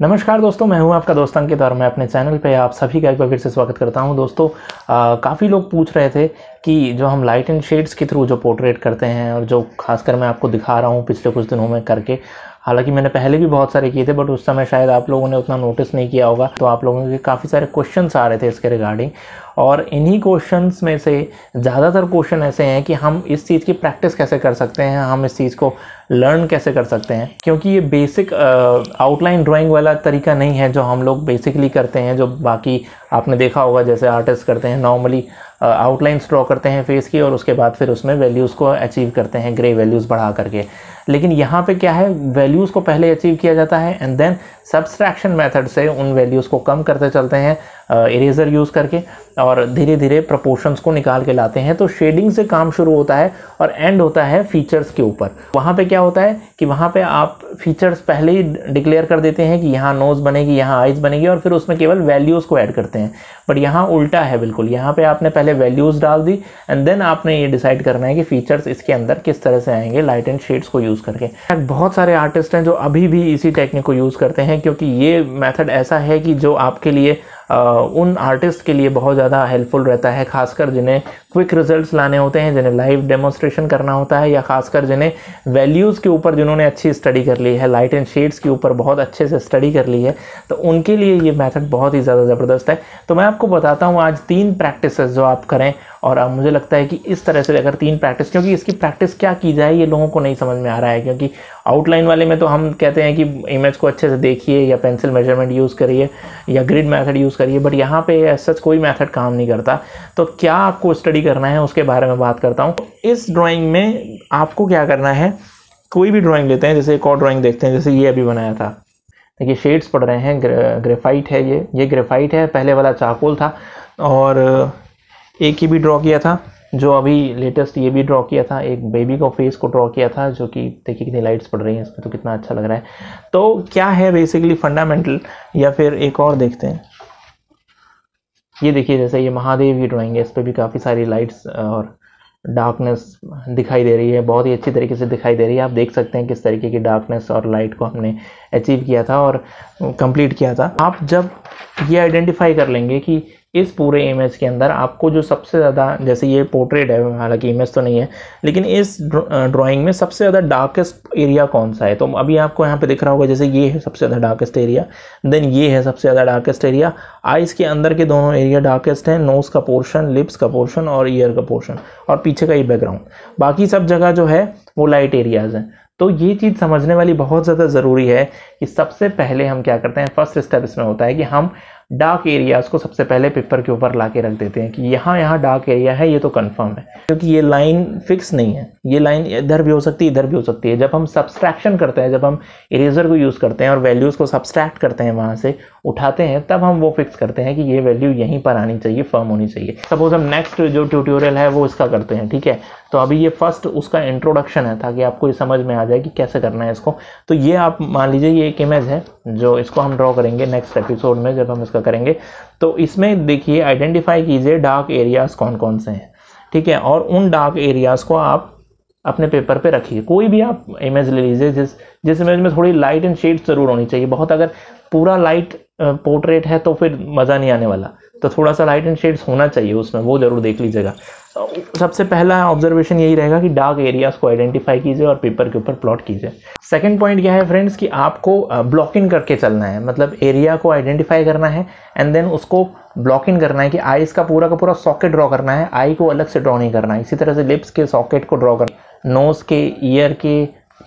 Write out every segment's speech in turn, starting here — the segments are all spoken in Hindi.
नमस्कार दोस्तों मैं हूं आपका दोस्त अंकित और मैं अपने चैनल पे आप सभी का एक बार फिर से स्वागत करता हूं दोस्तों काफ़ी लोग पूछ रहे थे कि जो हम लाइट एंड शेड्स के थ्रू जो पोर्ट्रेट करते हैं और जो खासकर मैं आपको दिखा रहा हूं पिछले कुछ दिनों में करके हालांकि मैंने पहले भी बहुत सारे किए थे बट उस समय शायद आप लोगों ने उतना नोटिस नहीं किया होगा तो आप लोगों के काफ़ी सारे क्वेश्चन आ रहे थे इसके रिगार्डिंग और इन्हीं क्वेश्चंस में से ज़्यादातर क्वेश्चन ऐसे हैं कि हम इस चीज़ की प्रैक्टिस कैसे कर सकते हैं हम इस चीज़ को लर्न कैसे कर सकते हैं क्योंकि ये बेसिक आउटलाइन ड्राइंग वाला तरीका नहीं है जो हम लोग बेसिकली करते हैं जो बाकी आपने देखा होगा जैसे आर्टिस्ट करते हैं नॉर्मली आउटलाइंस ड्रॉ करते हैं फेस की और उसके बाद फिर उसमें वैल्यूज़ को अचीव करते हैं ग्रे वैल्यूज़ बढ़ा करके लेकिन यहाँ पे क्या है वैल्यूज़ को पहले अचीव किया जाता है एंड देन सब्सट्रैक्शन मेथड से उन वैल्यूज़ को कम करते चलते हैं इरेज़र यूज़ करके और धीरे धीरे प्रपोर्शंस को निकाल के लाते हैं तो शेडिंग से काम शुरू होता है और एंड होता है फीचर्स के ऊपर वहाँ पे क्या होता है कि वहाँ पे आप फीचर्स पहले ही डिक्लेयर कर देते हैं कि यहाँ नोज़ बनेगी यहाँ आइज़ बनेगी और फिर उसमें केवल वैल्यूज़ को ऐड करते हैं बट यहाँ उल्टा है बिल्कुल यहाँ पर आपने पहले वैल्यूज़ डाल दी एंड देन आपने ये डिसाइड करना है कि फ़ीचर्स इसके अंदर किस तरह से आएंगे लाइट एंड शेड्स को यूज़ करके बहुत सारे आर्टिस्ट हैं जो अभी भी इसी टेक्निक को यूज़ करते हैं क्योंकि ये मैथड ऐसा है कि जो आपके लिए उन आर्टिस्ट के लिए बहुत ज़्यादा हेल्पफुल रहता है खासकर जिन्हें क्विक रिजल्ट्स लाने होते हैं जिन्हें लाइव डेमोस्ट्रेशन करना होता है या खासकर जिन्हें वैल्यूज़ के ऊपर जिन्होंने अच्छी स्टडी कर ली है लाइट एंड शेड्स के ऊपर बहुत अच्छे से स्टडी कर ली है तो उनके लिए ये मैथड बहुत ही ज़्यादा ज़बरदस्त है तो मैं आपको बताता हूँ आज तीन प्रैक्टिस जो आप करें और अब मुझे लगता है कि इस तरह से अगर तीन प्रैक्टिस क्योंकि इसकी प्रैक्टिस क्या की जाए ये लोगों को नहीं समझ में आ रहा है क्योंकि आउटलाइन वाले में तो हम कहते हैं कि इमेज को अच्छे से देखिए या पेंसिल मेजरमेंट यूज़ करिए या ग्रिड मैथड यूज़ करिए बट यहाँ पे सच कोई मैथड काम नहीं करता तो क्या आपको स्टडी करना है उसके बारे में बात करता हूँ इस ड्राॅइंग में आपको क्या करना है कोई भी ड्राॅइंग लेते हैं जैसे एक और ड्राॅइंग देखते हैं जैसे ये अभी बनाया था देखिए शेड्स पड़ रहे हैं ग्रेफाइट है ये ये ग्रेफाइट है पहले वाला चाकोल था और एक ही भी ड्रॉ किया था जो अभी लेटेस्ट ये भी ड्रॉ किया था एक बेबी का फेस को ड्रॉ किया था जो कि देखिए कितनी लाइट्स पड़ रही हैं इसमें तो कितना अच्छा लग रहा है तो क्या है बेसिकली फंडामेंटल या फिर एक और देखते हैं ये देखिए जैसे ये महादेव की ड्राइंग है इस पर भी काफ़ी सारी लाइट्स और डार्कनेस दिखाई दे रही है बहुत ही अच्छी तरीके से दिखाई दे रही है आप देख सकते हैं किस तरीके की डार्कनेस और लाइट को हमने अचीव किया था और कंप्लीट किया था आप जब ये आइडेंटिफाई कर लेंगे कि इस पूरे इमेज के अंदर आपको जो सबसे ज़्यादा जैसे ये पोर्ट्रेट है हालांकि इमेज तो नहीं है लेकिन इस ड्राइंग में सबसे ज़्यादा डार्केस्ट एरिया कौन सा है तो अभी आपको यहाँ पे दिख रहा होगा जैसे ये है सबसे ज़्यादा डार्केस्ट एरिया देन ये है सबसे ज़्यादा डार्केस्ट एरिया आइज़ के अंदर के दोनों एरिया डार्केस्ट हैं नोज़ का पोर्शन लिप्स का पोर्शन और ईयर का पोर्शन और पीछे का ही बैकग्राउंड बाकी सब जगह जो है वो लाइट एरियाज़ हैं तो ये चीज़ समझने वाली बहुत ज़्यादा ज़रूरी है कि सबसे पहले हम क्या करते हैं फर्स्ट स्टेप इसमें होता है कि हम डार्क एरियाज़ को सबसे पहले पेपर के ऊपर ला के रख देते हैं कि यहाँ यहाँ डार्क एरिया है ये तो कन्फर्म है क्योंकि ये लाइन फिक्स नहीं है ये लाइन इधर भी हो सकती है इधर भी हो सकती है जब हम सब्सट्रैक्शन करते हैं जब हम इरेजर को यूज़ करते हैं और वैल्यूज़ को सब्सट्रैक्ट करते हैं वहाँ से उठाते हैं तब हम वो फिक्स करते हैं कि ये वैल्यू यहीं पर आनी चाहिए फर्म होनी चाहिए सपोज हम नेक्स्ट जो ट्यूटोरियल है वो इसका करते हैं ठीक है तो अभी ये फर्स्ट उसका इंट्रोडक्शन है ताकि आपको ये समझ में आ जाए कि कैसे करना है इसको तो ये आप मान लीजिए ये एक इमेज है जो इसको हम ड्रॉ करेंगे नेक्स्ट एपिसोड में जब हम इसका करेंगे तो इसमें देखिए आइडेंटिफाई कीजिए डार्क एरियाज़ कौन कौन से हैं ठीक है और उन डार्क एरियाज़ को आप अपने पेपर पे रखिए कोई भी आप इमेज ले लीजिए जिस जिस इमेज में थोड़ी लाइट एंड शेड ज़रूर होनी चाहिए बहुत अगर पूरा लाइट पोर्ट्रेट है तो फिर मज़ा नहीं आने वाला तो थोड़ा सा लाइट एंड शेड्स होना चाहिए उसमें वो ज़रूर देख लीजिएगा तो सबसे पहला ऑब्जर्वेशन यही रहेगा कि डार्क एरियाज को आइडेंटिफाई कीजिए और पेपर के ऊपर प्लॉट कीजिए सेकंड पॉइंट क्या है फ्रेंड्स कि आपको ब्लॉक इन करके चलना है मतलब एरिया को आइडेंटिफाई करना है एंड देन उसको ब्लॉक इन करना है कि आईज का पूरा का पूरा सॉकेट ड्रॉ करना है आई को अलग से ड्रॉ नहीं करना है इसी तरह से लिप्स के सॉकेट को ड्रॉ करना नोज़ के ईयर के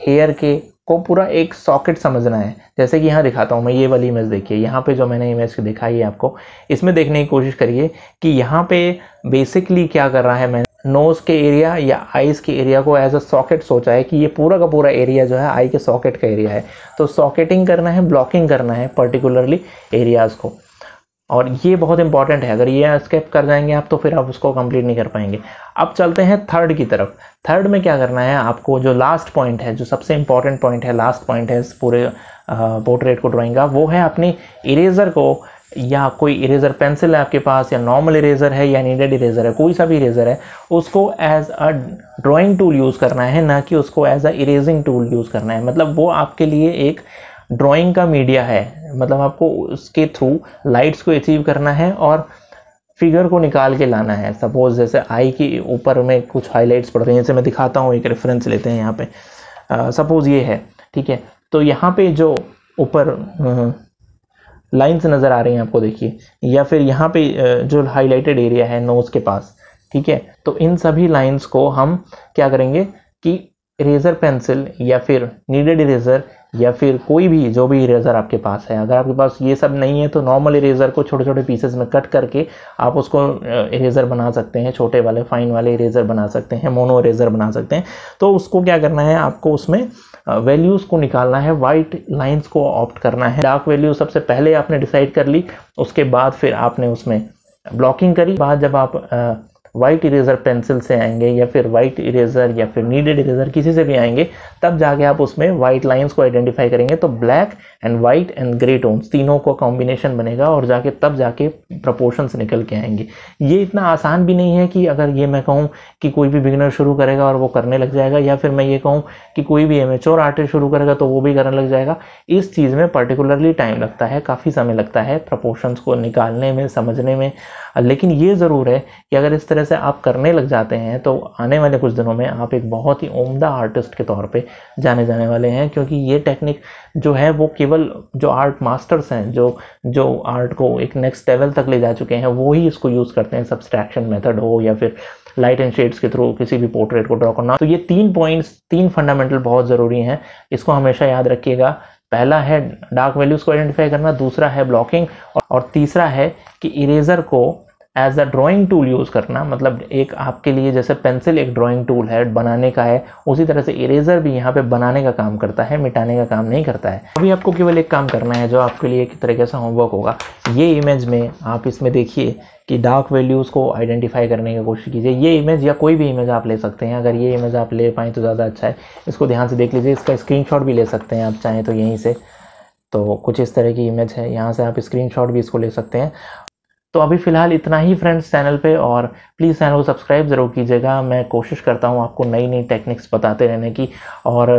हेयर के को पूरा एक सॉकेट समझना है जैसे कि यहाँ दिखाता हूँ मैं ये वाली इमेज देखिए यहाँ पे जो मैंने इमेज दिखाई है आपको इसमें देखने की कोशिश करिए कि यहाँ पे बेसिकली क्या कर रहा है मैं नोज के एरिया या आईज के एरिया को एज अ सॉकेट सोचा है कि ये पूरा का पूरा एरिया जो है आई के सॉकेट का एरिया है तो सॉकेटिंग करना है ब्लॉकिंग करना है पर्टिकुलरली एरियाज़ को और ये बहुत इंपॉर्टेंट है अगर ये स्किप कर जाएंगे आप तो फिर आप उसको कंप्लीट नहीं कर पाएंगे अब चलते हैं थर्ड की तरफ थर्ड में क्या करना है आपको जो लास्ट पॉइंट है जो सबसे इंपॉर्टेंट पॉइंट है लास्ट पॉइंट है इस पूरे पोर्ट्रेट को ड्राइंग का वो है अपने इरेजर को या कोई इरेजर पेंसिल है आपके पास या नॉर्मल इरेजर है या नीडेड इरेजर है कोई सा भी इरेजर है उसको as a drawing tool use करना है ना कि उसको as a erasing tool use करना है मतलब वो आपके लिए एक ड्राइंग का मीडिया है मतलब आपको उसके थ्रू लाइट्स को अचीव करना है और फिगर को निकाल के लाना है सपोज जैसे आई के ऊपर में कुछ हाईलाइट्स पड़ रही हैं जैसे मैं दिखाता हूँ एक रेफरेंस लेते हैं यहाँ पे सपोज ये है ठीक है तो यहाँ पे जो ऊपर लाइंस नज़र आ रही हैं आपको देखिए या फिर यहाँ पे जो हाईलाइटेड एरिया है नोज के पास ठीक है तो इन सभी लाइंस को हम क्या करेंगे कि इरेजर पेंसिल या फिर नीडेड इरेजर या फिर कोई भी जो भी इरेज़र आपके पास है अगर आपके पास ये सब नहीं है तो नॉर्मल इरेज़र को छोटे छोटे पीसेज में कट करके आप उसको इरेज़र बना सकते हैं छोटे वाले फाइन वाले इरेज़र बना सकते हैं मोनो इरेज़र बना सकते हैं तो उसको क्या करना है आपको उसमें वैल्यूज़ को निकालना है वाइट लाइन्स को ऑप्ट करना है डार्क वैल्यू सबसे पहले आपने डिसाइड कर ली उसके बाद फिर आपने उसमें ब्लॉकिंग करी बाद जब आप वाइट इरेजर पेंसिल से आएंगे या फिर वाइट इरेजर या फिर नीडेड इरेजर किसी से भी आएंगे तब जाके आप उसमें वाइट लाइंस को आइडेंटिफाई करेंगे तो black and white and grey tones तीनों को कॉम्बिनेशन बनेगा और जाके तब जाके प्रपोर्शंस निकल के आएंगे ये इतना आसान भी नहीं है कि अगर ये मैं कहूँ कि कोई भी बिगनर शुरू करेगा और वो करने लग जाएगा या फिर मैं ये कहूँ कि कोई भी एम आर्टिस्ट शुरू करेगा तो वो भी करने लग जाएगा इस चीज़ में पर्टिकुलरली टाइम लगता है काफ़ी समय लगता है प्रपोर्शंस को निकालने में समझने में लेकिन ये ज़रूर है कि अगर इस तरह तरह से आप करने लग जाते हैं तो आने वाले कुछ दिनों में आप एक बहुत ही उम्दा आर्टिस्ट के तौर पे जाने जाने वाले हैं क्योंकि ये टेक्निक जो है वो केवल जो आर्ट मास्टर्स हैं जो जो आर्ट को एक नेक्स्ट लेवल तक ले जा चुके हैं वो ही इसको यूज़ करते हैं सब्सट्रैक्शन मेथड हो या फिर लाइट एंड शेड्स के थ्रू किसी भी पोर्ट्रेट को ड्रॉ करना तो ये तीन पॉइंट्स तीन फंडामेंटल बहुत ज़रूरी हैं इसको हमेशा याद रखिएगा पहला है डार्क वैल्यूज़ को आइडेंटिफाई करना दूसरा है ब्लॉकिंग और तीसरा है कि इरेजर को as a drawing tool use करना मतलब एक आपके लिए जैसे पेंसिल एक ड्राइंग टूल है बनाने का है उसी तरह से इरेजर भी यहाँ पे बनाने का काम करता है मिटाने का काम नहीं करता है अभी आपको केवल एक काम करना है जो आपके लिए एक तरीके से होमवर्क होगा ये इमेज में आप इसमें देखिए कि डार्क वैल्यूज़ को आइडेंटिफाई करने की कोशिश कीजिए ये इमेज या कोई भी इमेज आप ले सकते हैं अगर ये इमेज आप ले पाएँ तो ज़्यादा अच्छा है इसको ध्यान से देख लीजिए इसका स्क्रीन भी ले सकते हैं आप चाहें तो यहीं से तो कुछ इस तरह की इमेज है यहाँ से आप स्क्रीनशॉट भी इसको ले सकते हैं तो अभी फ़िलहाल इतना ही फ्रेंड्स चैनल पे और प्लीज़ चैनल को सब्सक्राइब ज़रूर कीजिएगा मैं कोशिश करता हूँ आपको नई नई टेक्निक्स बताते रहने की और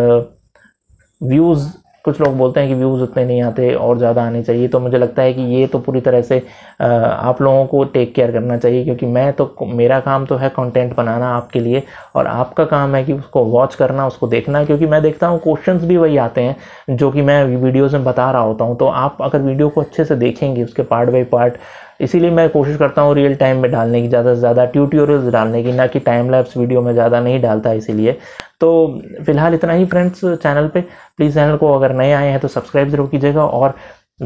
व्यूज़ uh, कुछ लोग बोलते हैं कि व्यूज़ उतने नहीं आते और ज़्यादा आने चाहिए तो मुझे लगता है कि ये तो पूरी तरह से uh, आप लोगों को टेक केयर करना चाहिए क्योंकि मैं तो मेरा काम तो है कंटेंट बनाना आपके लिए और आपका काम है कि उसको वॉच करना उसको देखना क्योंकि मैं देखता हूँ क्वेश्चन भी वही आते हैं जो कि मैं वीडियोज़ में बता रहा होता हूँ तो आप अगर वीडियो को अच्छे से देखेंगे उसके पार्ट बाई पार्ट इसीलिए मैं कोशिश करता हूँ रियल टाइम में डालने की ज़्यादा से ज़्यादा ट्यूटोरियल्स डालने की ना कि टाइम लैब्स वीडियो में ज़्यादा नहीं डालता इसीलिए तो फिलहाल इतना ही फ्रेंड्स चैनल पे प्लीज़ चैनल को अगर नए आए हैं तो सब्सक्राइब ज़रूर कीजिएगा और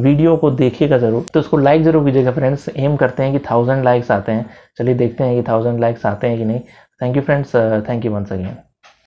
वीडियो को देखिएगा ज़रूर तो उसको लाइक ज़रूर कीजिएगा फ्रेंड्स एम करते हैं कि थाउजेंड लाइक्स आते हैं चलिए देखते हैं कि थाउजेंड लाइक्स आते हैं कि नहीं thank you friends thank you once again